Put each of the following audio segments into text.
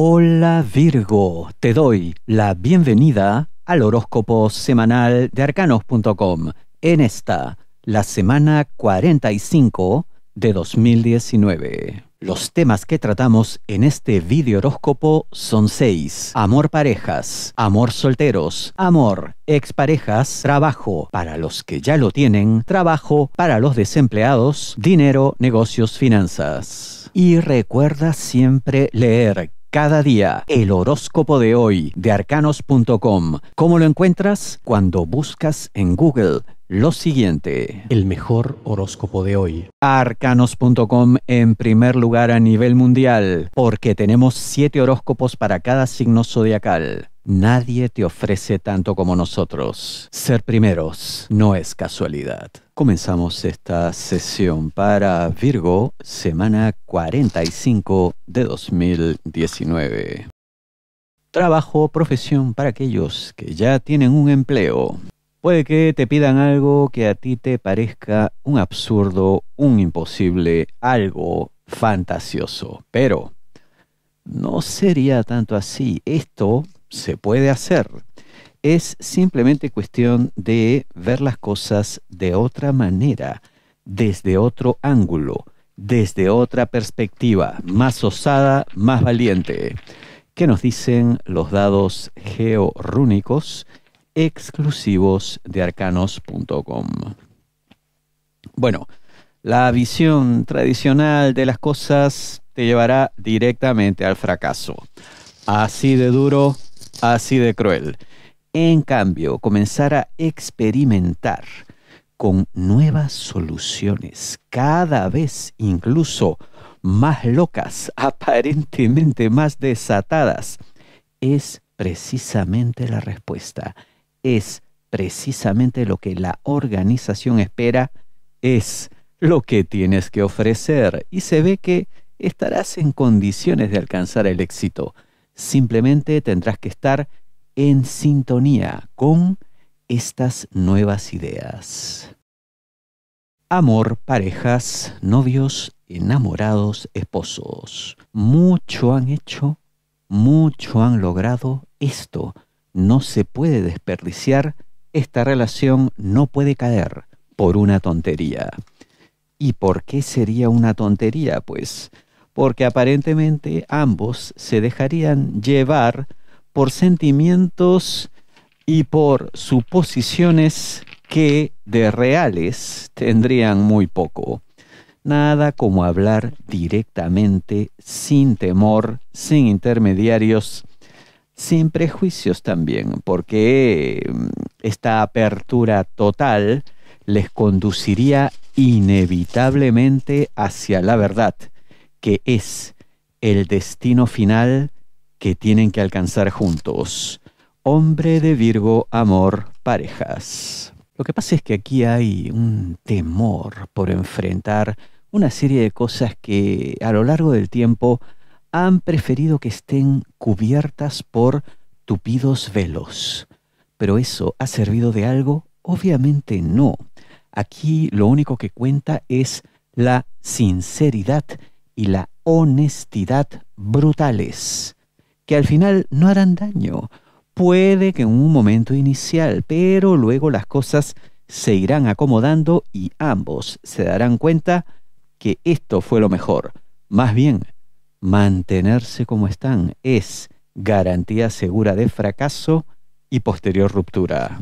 Hola Virgo, te doy la bienvenida al horóscopo semanal de arcanos.com en esta, la semana 45 de 2019. Los temas que tratamos en este video horóscopo son seis. Amor parejas, amor solteros, amor exparejas, trabajo para los que ya lo tienen, trabajo para los desempleados, dinero, negocios, finanzas. Y recuerda siempre leer cada día el horóscopo de hoy de arcanos.com. ¿Cómo lo encuentras? Cuando buscas en Google lo siguiente. El mejor horóscopo de hoy. Arcanos.com en primer lugar a nivel mundial, porque tenemos siete horóscopos para cada signo zodiacal. Nadie te ofrece tanto como nosotros. Ser primeros no es casualidad. Comenzamos esta sesión para Virgo, semana 45 de 2019. Trabajo, profesión para aquellos que ya tienen un empleo. Puede que te pidan algo que a ti te parezca un absurdo, un imposible, algo fantasioso, pero no sería tanto así. Esto se puede hacer. Es simplemente cuestión de ver las cosas de otra manera, desde otro ángulo, desde otra perspectiva, más osada, más valiente. ¿Qué nos dicen los dados georrúnicos exclusivos de arcanos.com? Bueno, la visión tradicional de las cosas te llevará directamente al fracaso. Así de duro así de cruel. En cambio, comenzar a experimentar con nuevas soluciones, cada vez incluso más locas, aparentemente más desatadas, es precisamente la respuesta, es precisamente lo que la organización espera, es lo que tienes que ofrecer y se ve que estarás en condiciones de alcanzar el éxito. Simplemente tendrás que estar en sintonía con estas nuevas ideas. Amor, parejas, novios, enamorados, esposos. Mucho han hecho, mucho han logrado esto. No se puede desperdiciar, esta relación no puede caer por una tontería. ¿Y por qué sería una tontería? Pues porque aparentemente ambos se dejarían llevar por sentimientos y por suposiciones que de reales tendrían muy poco. Nada como hablar directamente, sin temor, sin intermediarios, sin prejuicios también, porque mm, esta apertura total les conduciría inevitablemente hacia la verdad que es el destino final que tienen que alcanzar juntos. Hombre de Virgo, amor, parejas. Lo que pasa es que aquí hay un temor por enfrentar una serie de cosas que a lo largo del tiempo han preferido que estén cubiertas por tupidos velos. Pero eso ha servido de algo? Obviamente no. Aquí lo único que cuenta es la sinceridad y la honestidad brutales, que al final no harán daño. Puede que en un momento inicial, pero luego las cosas se irán acomodando y ambos se darán cuenta que esto fue lo mejor. Más bien, mantenerse como están es garantía segura de fracaso y posterior ruptura.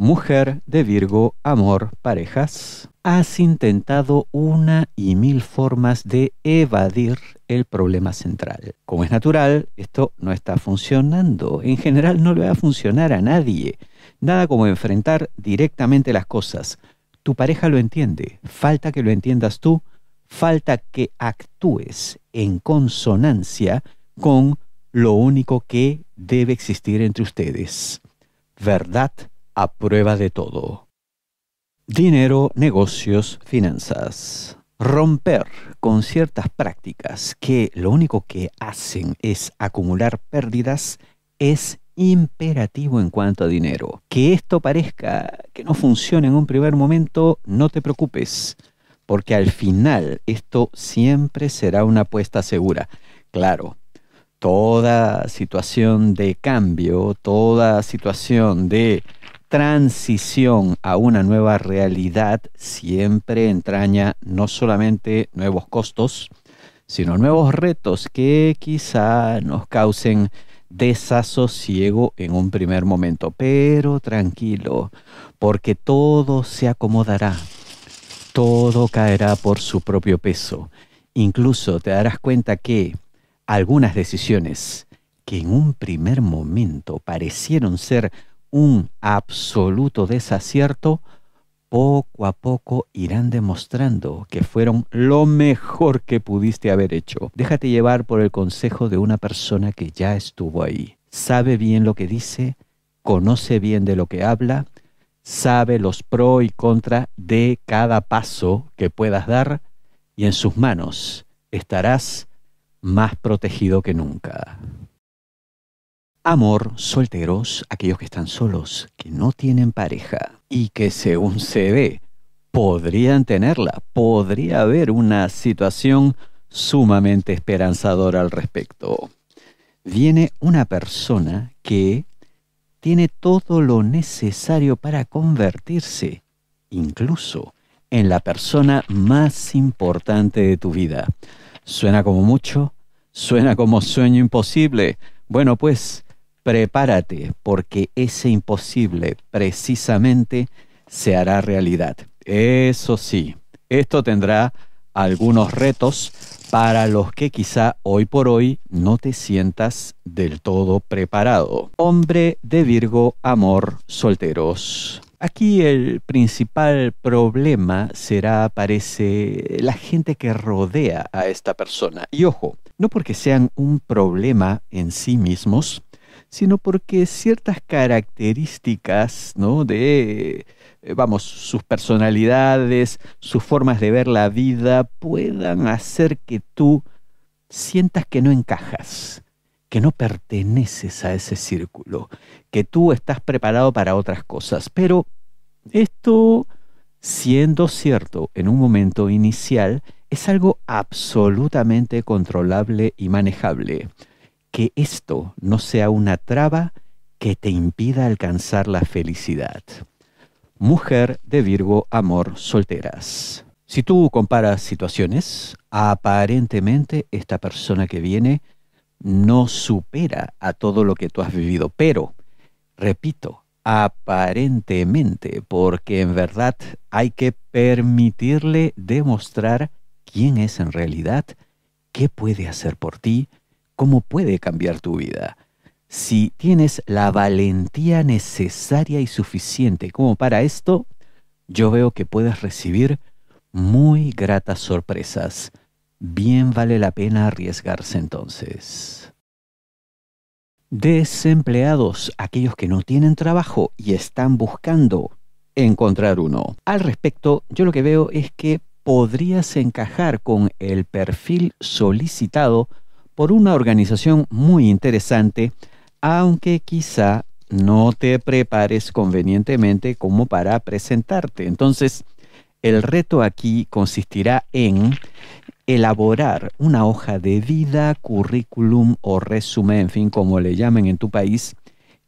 Mujer de Virgo, amor, parejas. Has intentado una y mil formas de evadir el problema central. Como es natural, esto no está funcionando. En general no le va a funcionar a nadie. Nada como enfrentar directamente las cosas. Tu pareja lo entiende. Falta que lo entiendas tú. Falta que actúes en consonancia con lo único que debe existir entre ustedes. Verdad a prueba de todo. Dinero, negocios, finanzas. Romper con ciertas prácticas que lo único que hacen es acumular pérdidas es imperativo en cuanto a dinero. Que esto parezca que no funciona en un primer momento, no te preocupes, porque al final esto siempre será una apuesta segura. Claro, toda situación de cambio, toda situación de transición a una nueva realidad siempre entraña no solamente nuevos costos, sino nuevos retos que quizá nos causen desasosiego en un primer momento. Pero tranquilo, porque todo se acomodará, todo caerá por su propio peso. Incluso te darás cuenta que algunas decisiones que en un primer momento parecieron ser un absoluto desacierto, poco a poco irán demostrando que fueron lo mejor que pudiste haber hecho. Déjate llevar por el consejo de una persona que ya estuvo ahí. Sabe bien lo que dice, conoce bien de lo que habla, sabe los pro y contra de cada paso que puedas dar y en sus manos estarás más protegido que nunca. Amor, solteros, aquellos que están solos, que no tienen pareja y que según se ve, podrían tenerla, podría haber una situación sumamente esperanzadora al respecto. Viene una persona que tiene todo lo necesario para convertirse, incluso en la persona más importante de tu vida. ¿Suena como mucho? ¿Suena como sueño imposible? Bueno, pues prepárate porque ese imposible precisamente se hará realidad. Eso sí, esto tendrá algunos retos para los que quizá hoy por hoy no te sientas del todo preparado. Hombre de Virgo, amor, solteros. Aquí el principal problema será, parece, la gente que rodea a esta persona. Y ojo, no porque sean un problema en sí mismos, sino porque ciertas características, ¿no? De, eh, vamos, sus personalidades, sus formas de ver la vida, puedan hacer que tú sientas que no encajas, que no perteneces a ese círculo, que tú estás preparado para otras cosas. Pero esto, siendo cierto en un momento inicial, es algo absolutamente controlable y manejable que esto no sea una traba que te impida alcanzar la felicidad. Mujer de Virgo, amor, solteras. Si tú comparas situaciones, aparentemente esta persona que viene no supera a todo lo que tú has vivido, pero, repito, aparentemente, porque en verdad hay que permitirle demostrar quién es en realidad, qué puede hacer por ti, cómo puede cambiar tu vida. Si tienes la valentía necesaria y suficiente como para esto, yo veo que puedes recibir muy gratas sorpresas. Bien vale la pena arriesgarse entonces. Desempleados, aquellos que no tienen trabajo y están buscando encontrar uno. Al respecto, yo lo que veo es que podrías encajar con el perfil solicitado por una organización muy interesante, aunque quizá no te prepares convenientemente como para presentarte. Entonces, el reto aquí consistirá en elaborar una hoja de vida, currículum o resumen, en fin, como le llamen en tu país,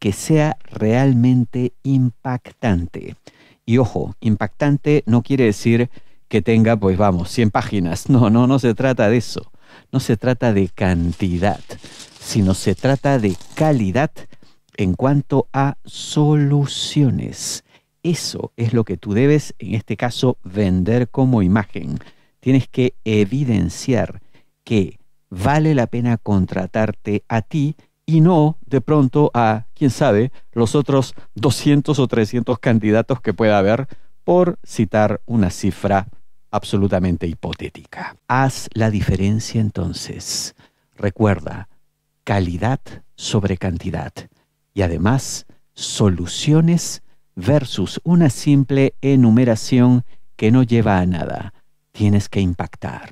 que sea realmente impactante. Y ojo, impactante no quiere decir que tenga, pues vamos, 100 páginas. No, no, no se trata de eso no se trata de cantidad, sino se trata de calidad en cuanto a soluciones. Eso es lo que tú debes, en este caso, vender como imagen. Tienes que evidenciar que vale la pena contratarte a ti y no de pronto a, quién sabe, los otros 200 o 300 candidatos que pueda haber por citar una cifra absolutamente hipotética. Haz la diferencia entonces. Recuerda, calidad sobre cantidad. Y además, soluciones versus una simple enumeración que no lleva a nada. Tienes que impactar.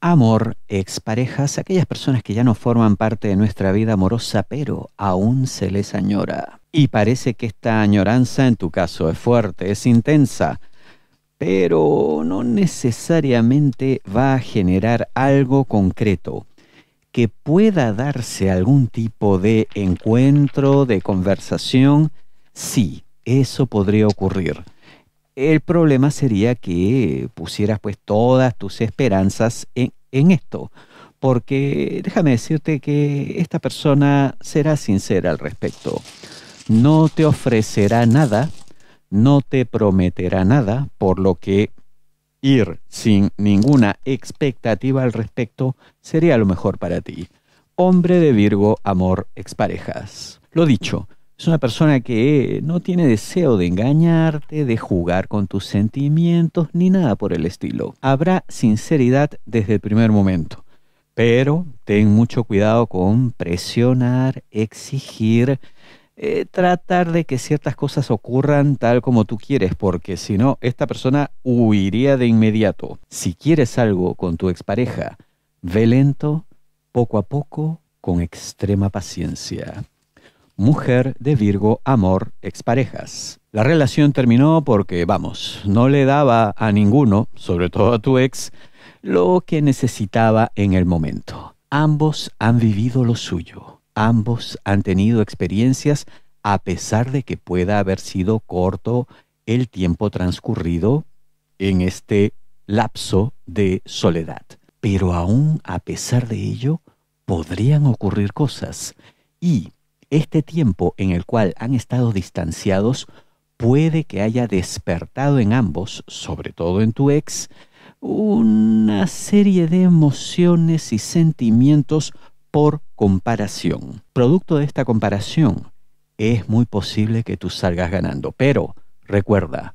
Amor, exparejas, aquellas personas que ya no forman parte de nuestra vida amorosa, pero aún se les añora. Y parece que esta añoranza en tu caso es fuerte, es intensa pero no necesariamente va a generar algo concreto que pueda darse algún tipo de encuentro, de conversación, sí, eso podría ocurrir. El problema sería que pusieras pues todas tus esperanzas en, en esto, porque déjame decirte que esta persona será sincera al respecto. No te ofrecerá nada no te prometerá nada, por lo que ir sin ninguna expectativa al respecto sería lo mejor para ti. Hombre de Virgo, amor, exparejas. Lo dicho, es una persona que no tiene deseo de engañarte, de jugar con tus sentimientos, ni nada por el estilo. Habrá sinceridad desde el primer momento. Pero ten mucho cuidado con presionar, exigir, eh, tratar de que ciertas cosas ocurran tal como tú quieres, porque si no, esta persona huiría de inmediato. Si quieres algo con tu expareja, ve lento, poco a poco, con extrema paciencia. Mujer de Virgo, amor, exparejas. La relación terminó porque, vamos, no le daba a ninguno, sobre todo a tu ex, lo que necesitaba en el momento. Ambos han vivido lo suyo ambos han tenido experiencias a pesar de que pueda haber sido corto el tiempo transcurrido en este lapso de soledad. Pero aún a pesar de ello, podrían ocurrir cosas y este tiempo en el cual han estado distanciados puede que haya despertado en ambos, sobre todo en tu ex, una serie de emociones y sentimientos por comparación. Producto de esta comparación, es muy posible que tú salgas ganando, pero recuerda,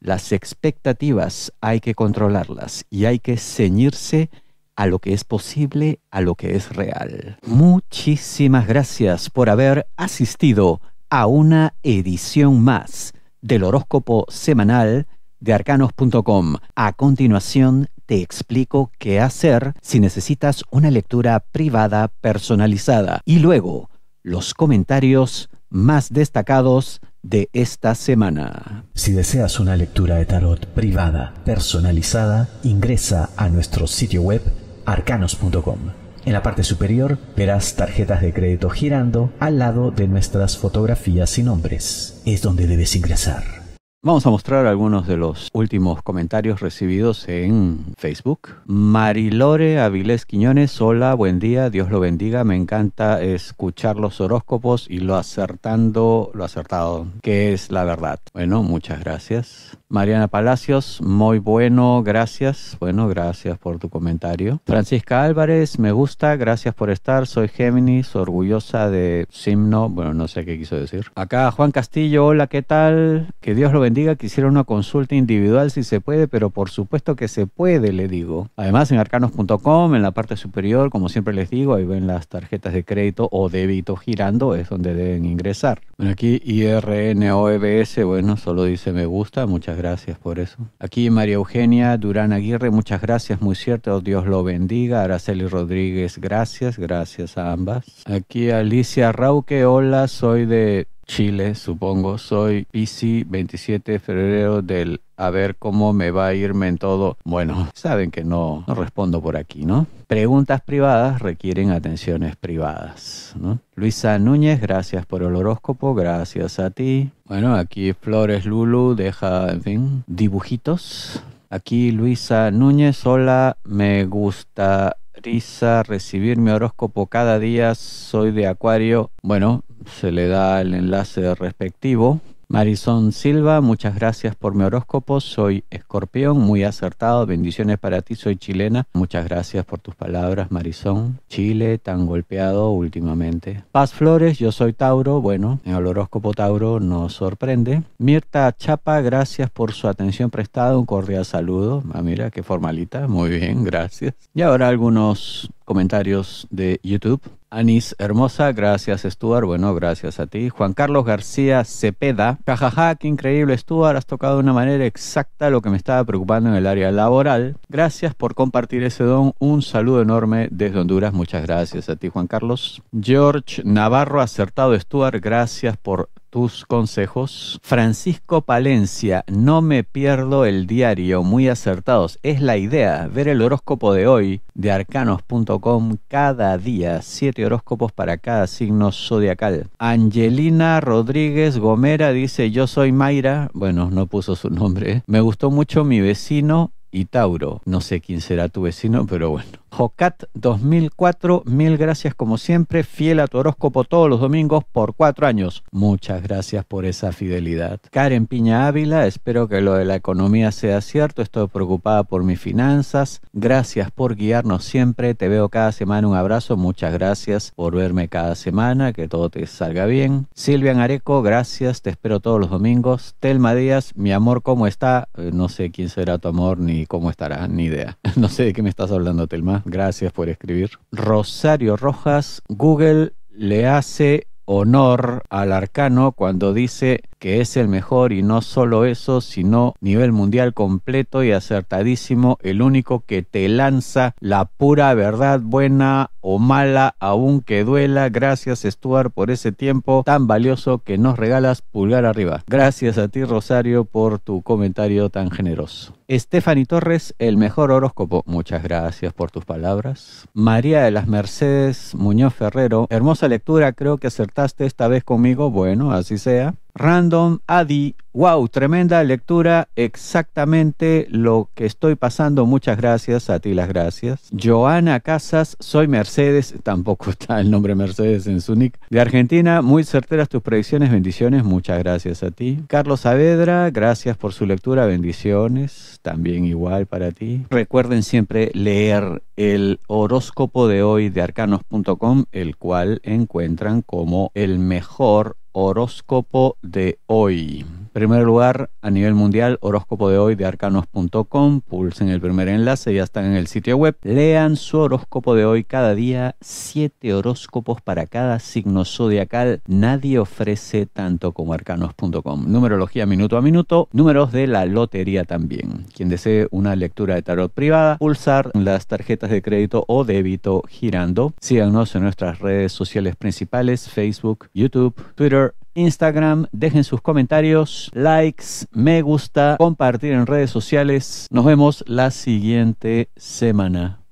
las expectativas hay que controlarlas y hay que ceñirse a lo que es posible, a lo que es real. Muchísimas gracias por haber asistido a una edición más del horóscopo semanal de arcanos.com. A continuación, te explico qué hacer si necesitas una lectura privada personalizada. Y luego, los comentarios más destacados de esta semana. Si deseas una lectura de tarot privada, personalizada, ingresa a nuestro sitio web arcanos.com. En la parte superior verás tarjetas de crédito girando al lado de nuestras fotografías y nombres. Es donde debes ingresar. Vamos a mostrar algunos de los últimos comentarios recibidos en Facebook. Marilore Avilés Quiñones, hola, buen día, Dios lo bendiga, me encanta escuchar los horóscopos y lo acertando, lo acertado, que es la verdad. Bueno, muchas gracias. Mariana Palacios, muy bueno, gracias. Bueno, gracias por tu comentario. Francisca Álvarez, me gusta, gracias por estar. Soy Géminis, orgullosa de Simno, bueno, no sé qué quiso decir. Acá Juan Castillo, hola, ¿qué tal? Que Dios lo bendiga. Quisiera una consulta individual si se puede, pero por supuesto que se puede, le digo. Además, en arcanos.com, en la parte superior, como siempre les digo, ahí ven las tarjetas de crédito o débito girando, es donde deben ingresar. Bueno, aquí IRNOEBS, bueno, solo dice me gusta, muchas gracias gracias por eso. Aquí María Eugenia Durán Aguirre, muchas gracias, muy cierto, Dios lo bendiga. Araceli Rodríguez, gracias, gracias a ambas. Aquí Alicia Rauque, hola, soy de Chile, supongo. Soy PC 27 de febrero del a ver cómo me va a irme en todo. Bueno, saben que no, no respondo por aquí, ¿no? Preguntas privadas requieren atenciones privadas, ¿no? Luisa Núñez, gracias por el horóscopo, gracias a ti. Bueno, aquí Flores Lulu deja, en fin, dibujitos. Aquí Luisa Núñez, hola, me gusta Risa, recibir mi horóscopo cada día, soy de Acuario. Bueno, se le da el enlace respectivo. Marisón Silva, muchas gracias por mi horóscopo. Soy escorpión, muy acertado. Bendiciones para ti, soy chilena. Muchas gracias por tus palabras, Marisón. Chile tan golpeado últimamente. Paz Flores, yo soy Tauro. Bueno, en el horóscopo Tauro nos sorprende. Mirta Chapa, gracias por su atención prestada. Un cordial saludo. Ah, mira, qué formalita. Muy bien, gracias. Y ahora algunos comentarios de YouTube. Anis Hermosa, gracias Stuart, bueno, gracias a ti. Juan Carlos García Cepeda, jajaja, qué increíble Stuart, has tocado de una manera exacta lo que me estaba preocupando en el área laboral. Gracias por compartir ese don, un saludo enorme desde Honduras, muchas gracias a ti Juan Carlos. George Navarro, acertado Stuart, gracias por tus consejos. Francisco Palencia, no me pierdo el diario, muy acertados. Es la idea, ver el horóscopo de hoy de arcanos.com cada día, siete horóscopos para cada signo zodiacal. Angelina Rodríguez Gomera dice, yo soy Mayra, bueno, no puso su nombre, me gustó mucho mi vecino y Tauro. No sé quién será tu vecino, pero bueno. Jocat 2004, mil gracias como siempre, fiel a tu horóscopo todos los domingos por cuatro años. Muchas gracias por esa fidelidad. Karen Piña Ávila, espero que lo de la economía sea cierto, estoy preocupada por mis finanzas. Gracias por guiarnos siempre, te veo cada semana, un abrazo, muchas gracias por verme cada semana, que todo te salga bien. Silvia Areco, gracias, te espero todos los domingos. Telma Díaz, mi amor, ¿cómo está? Eh, no sé quién será tu amor ni cómo estará, ni idea. No sé de qué me estás hablando, Telma gracias por escribir. Rosario Rojas, Google le hace honor al arcano cuando dice que es el mejor y no solo eso, sino nivel mundial completo y acertadísimo, el único que te lanza la pura verdad buena o mala, aunque duela. Gracias Stuart por ese tiempo tan valioso que nos regalas pulgar arriba. Gracias a ti Rosario por tu comentario tan generoso. Estefany Torres, el mejor horóscopo. Muchas gracias por tus palabras. María de las Mercedes Muñoz Ferrero, hermosa lectura, creo que acertaste esta vez conmigo. Bueno, así sea. Random Adi. Wow, tremenda lectura. Exactamente lo que estoy pasando. Muchas gracias. A ti las gracias. Joana Casas, soy Mercedes. Tampoco está el nombre Mercedes en su nick. De Argentina, muy certeras tus predicciones. Bendiciones. Muchas gracias a ti. Carlos Saavedra, gracias por su lectura. Bendiciones. También igual para ti. Recuerden siempre leer el horóscopo de hoy de arcanos.com, el cual encuentran como el mejor horóscopo de hoy primer lugar, a nivel mundial, horóscopo de hoy de arcanos.com. Pulsen el primer enlace, ya están en el sitio web. Lean su horóscopo de hoy cada día, siete horóscopos para cada signo zodiacal. Nadie ofrece tanto como arcanos.com. Numerología minuto a minuto, números de la lotería también. Quien desee una lectura de tarot privada, pulsar las tarjetas de crédito o débito girando. Síganos en nuestras redes sociales principales, Facebook, YouTube, Twitter, Instagram. Dejen sus comentarios, likes, me gusta, compartir en redes sociales. Nos vemos la siguiente semana.